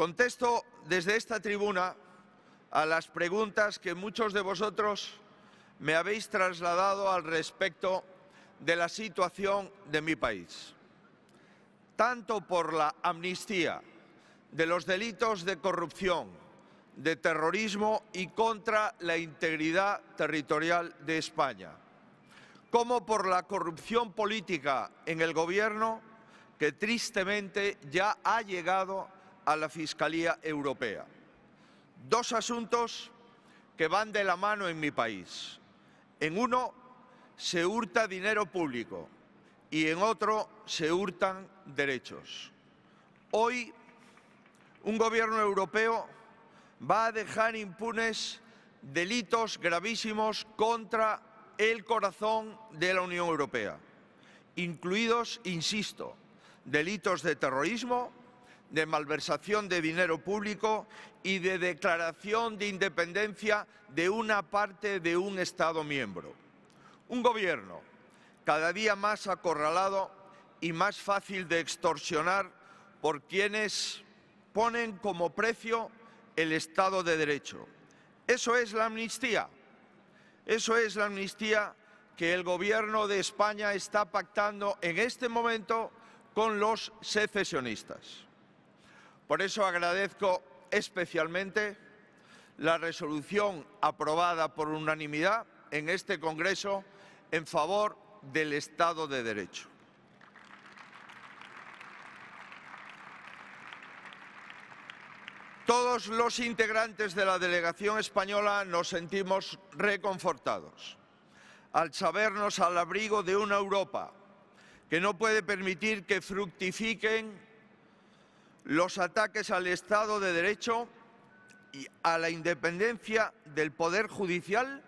Contesto desde esta tribuna a las preguntas que muchos de vosotros me habéis trasladado al respecto de la situación de mi país, tanto por la amnistía de los delitos de corrupción, de terrorismo y contra la integridad territorial de España, como por la corrupción política en el Gobierno que tristemente ya ha llegado a la Fiscalía Europea. Dos asuntos que van de la mano en mi país. En uno se hurta dinero público y en otro se hurtan derechos. Hoy un gobierno europeo va a dejar impunes delitos gravísimos contra el corazón de la Unión Europea, incluidos, insisto, delitos de terrorismo de malversación de dinero público y de declaración de independencia de una parte de un Estado miembro. Un gobierno cada día más acorralado y más fácil de extorsionar por quienes ponen como precio el Estado de Derecho. Eso es la amnistía. Eso es la amnistía que el Gobierno de España está pactando en este momento con los secesionistas. Por eso agradezco especialmente la resolución aprobada por unanimidad en este Congreso en favor del Estado de Derecho. Todos los integrantes de la delegación española nos sentimos reconfortados al sabernos al abrigo de una Europa que no puede permitir que fructifiquen los ataques al Estado de Derecho y a la independencia del Poder Judicial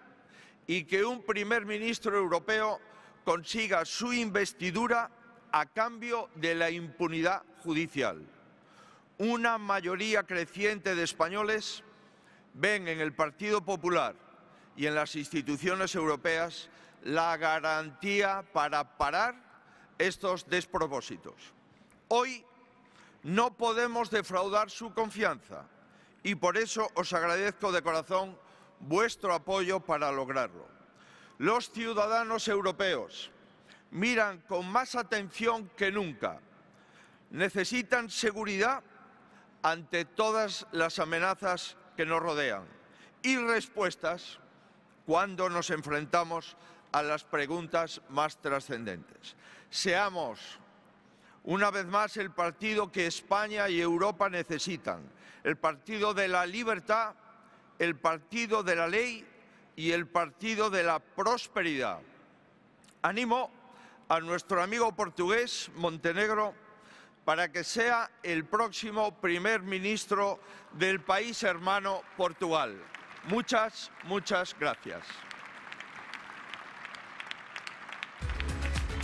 y que un primer ministro europeo consiga su investidura a cambio de la impunidad judicial. Una mayoría creciente de españoles ven en el Partido Popular y en las instituciones europeas la garantía para parar estos despropósitos. Hoy no podemos defraudar su confianza y por eso os agradezco de corazón vuestro apoyo para lograrlo. Los ciudadanos europeos miran con más atención que nunca. Necesitan seguridad ante todas las amenazas que nos rodean y respuestas cuando nos enfrentamos a las preguntas más trascendentes. Seamos una vez más el partido que España y Europa necesitan, el partido de la libertad, el partido de la ley y el partido de la prosperidad. Animo a nuestro amigo portugués Montenegro para que sea el próximo primer ministro del país hermano Portugal. Muchas, muchas gracias.